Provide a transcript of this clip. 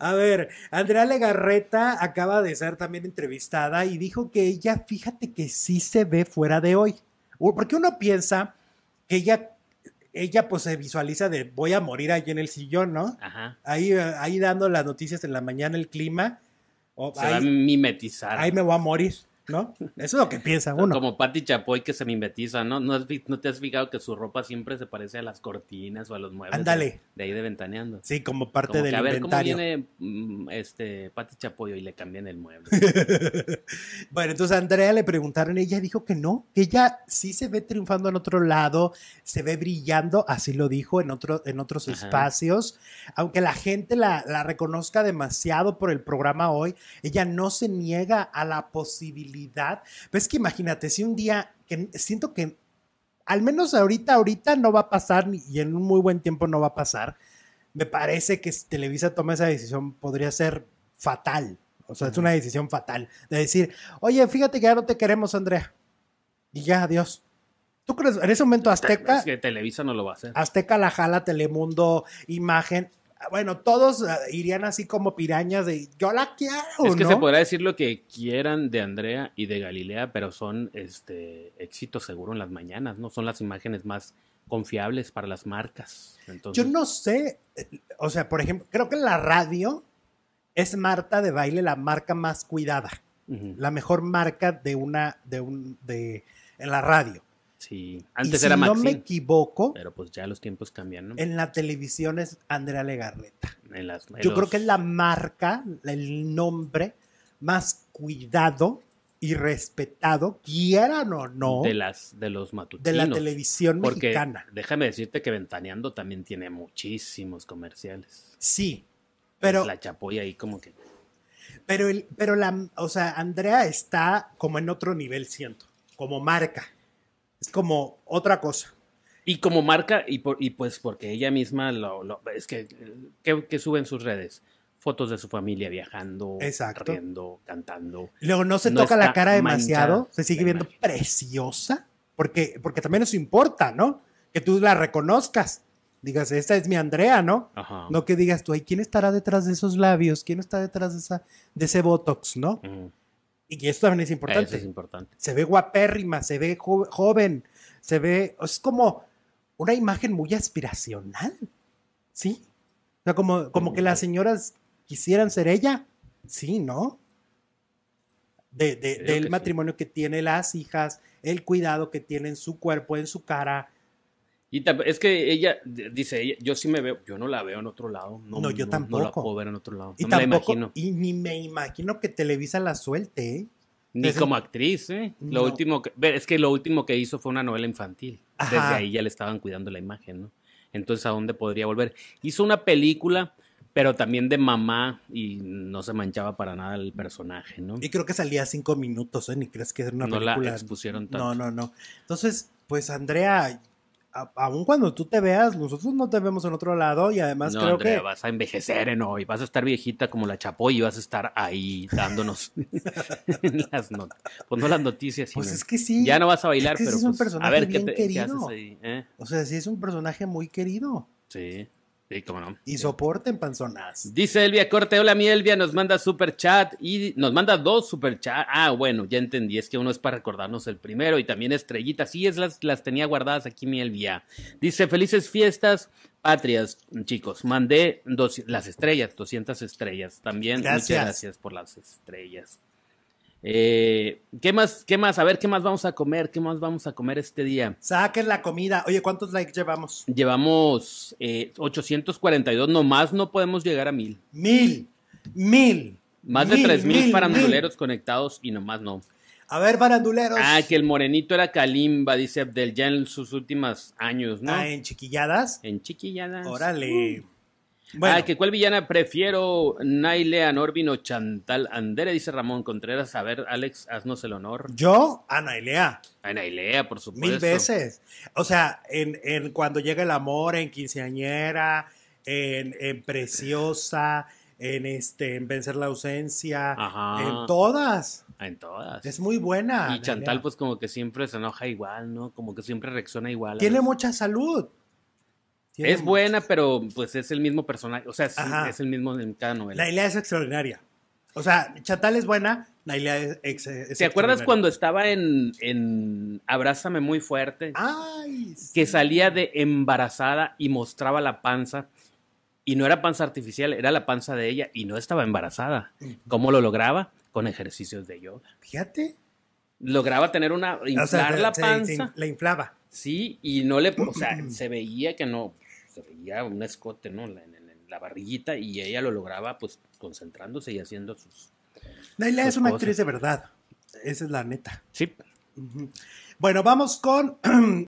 A ver, Andrea Legarreta acaba de ser también entrevistada y dijo que ella, fíjate que sí se ve fuera de hoy. Porque uno piensa que ella, ella pues se visualiza de voy a morir allí en el sillón, ¿no? Ajá. Ahí, ahí dando las noticias en la mañana, el clima. se va a mimetizar. Ahí me voy a morir. ¿no? Eso es lo que piensa uno. Como Pati Chapoy que se mimetiza, ¿no? ¿No, ¿No, te has fijado que su ropa siempre se parece a las cortinas o a los muebles? Ándale. De, ahí de ventaneando. Sí, como parte como del que, a ver, ¿cómo viene mm, este, Patti Chapoy y le cambian el mueble? bueno, entonces Andrea le preguntaron, ella dijo que no, que ella sí se ve triunfando en otro lado, se ve brillando, así lo dijo, en, otro, en otros espacios. Aunque la gente la reconozca demasiado por el programa hoy, ella no se niega a la posibilidad ves Pero es que imagínate, si un día, que siento que al menos ahorita, ahorita no va a pasar y en un muy buen tiempo no va a pasar. Me parece que si Televisa toma esa decisión podría ser fatal. O sea, es una decisión fatal de decir, oye, fíjate que ya no te queremos, Andrea. Y ya, adiós. ¿Tú crees? En ese momento Azteca... Es que Televisa no lo va a hacer. Azteca la jala, Telemundo, Imagen bueno, todos eh, irían así como pirañas de yo la quiero. Es que se podrá decir lo que quieran de Andrea y de Galilea, pero son este éxito seguro en las mañanas, ¿no? Son las imágenes más confiables para las marcas. Yo no sé, o sea, por ejemplo, creo que la radio es Marta de baile la marca más cuidada, la mejor marca de una, de un, de, en la radio. Sí, antes era si no me equivoco. Pero pues ya los tiempos cambian, En la televisión es Andrea Legarreta. Yo creo que es la marca, el nombre más cuidado y respetado, quieran o no. De, las, de los matutinos. De la televisión mexicana. Déjame decirte que Ventaneando también tiene muchísimos comerciales. Sí, pero. la chapoya ahí como que. Pero, pero la, o sea, Andrea está como en otro nivel, siento, como marca es como otra cosa. Y como marca, y, por, y pues porque ella misma lo, es que, que, sube en sus redes fotos de su familia viajando, Exacto. cantando. Luego no se toca la cara demasiado, se sigue viendo preciosa, porque, porque también eso importa, ¿no? Que tú la reconozcas. Digas, esta es mi Andrea, ¿no? No que digas tú, ay, ¿quién estará detrás de esos labios? ¿Quién está detrás de, esa, de ese Botox, no? Y esto también es importante. Se ve guapérrima, se ve joven, se ve. Es como una imagen muy aspiracional. ¿Sí? O sea, como, como que las señoras quisieran ser ella. Sí, ¿no? De, del matrimonio que tiene las hijas, el cuidado que tiene su cuerpo, en su cara, y es que ella dice, ella, yo sí me veo, yo no la veo en otro lado. No, yo tampoco. No la puedo ver en otro lado. Y tampoco, Y ni me imagino que Televisa la suelte, ¿eh? Ni como actriz, ¿eh? Lo último que, es que lo último que hizo fue una novela infantil. Desde ahí ya le estaban cuidando la imagen, ¿no? Entonces, ¿a dónde podría volver? Hizo una película, pero también de mamá y no se manchaba para nada el personaje, ¿no? Y creo que salía cinco minutos, ¿eh? Ni crees que era una película. No la expusieron tanto. No, no, no. Entonces, pues Andrea, Aún cuando tú te veas, nosotros no te vemos en otro lado y además creo que... vas a envejecer en ¿eh? hoy, vas a estar viejita como la Chapoy y vas a estar ahí dándonos las pues las noticias. Pues es que sí. Ya no vas a bailar, pero... un pues, personaje a bien querido. ¿eh? O sea, sí es un personaje muy querido. Sí cómo no. Y soporten panzonas. Dice Elvia Corte, hola mi Elvia, nos manda super chat y nos manda dos super chat. Ah, bueno, ya entendí, es que uno es para recordarnos el primero y también estrellitas. Sí, es las, las tenía guardadas aquí mi Elvia. Dice, felices fiestas patrias, chicos. Mandé dos, las estrellas, 200 estrellas. También muchas gracias por las estrellas. Eh, ¿Qué más? ¿Qué más? A ver, ¿qué más vamos a comer? ¿Qué más vamos a comer este día? Saquen la comida. Oye, ¿cuántos likes llevamos? Llevamos eh, 842. Nomás no podemos llegar a mil. Mil. Mil. Más de tres mil, paranduleros conectados y nomás no. A ver, paranduleros. Ah, que el morenito era Kalimba, dice Abdel, ya en sus últimos años, ¿no? Ah, en chiquilladas. En chiquilladas. Órale. Uh. Bueno. cuál villana prefiero, Nailea Norbin o Chantal Andere, dice Ramón Contreras. A ver, Alex, haznos el honor. Yo, a Nailea. A Nailea, por supuesto. Mil veces. O sea, en, cuando llega el amor, en quinceañera, en, en preciosa, en este, en vencer la ausencia, en todas. En todas. Es muy buena. Y Chantal, pues como que siempre se enoja igual, ¿no? Como que siempre reacciona igual. Tiene mucha salud es buena, pero pues es el mismo personaje. O sea, es, el mismo en cada novela. La idea es extraordinaria. O sea, Chatal es buena, la es, extraordinaria ¿Te acuerdas cuando estaba en, en Abrázame muy fuerte? que salía de embarazada y mostraba la panza. Y no era panza artificial, era la panza de ella y no estaba embarazada. ¿Cómo lo lograba? Con ejercicios de yoga. Fíjate. Lograba tener una. inflar la panza. la inflaba. Sí, y no le, o sea, se veía que no, pues, se veía un escote, ¿no? En, la barriguita y ella lo lograba pues concentrándose y haciendo sus... Naila es una actriz de verdad, esa es la neta. Sí. Bueno, vamos con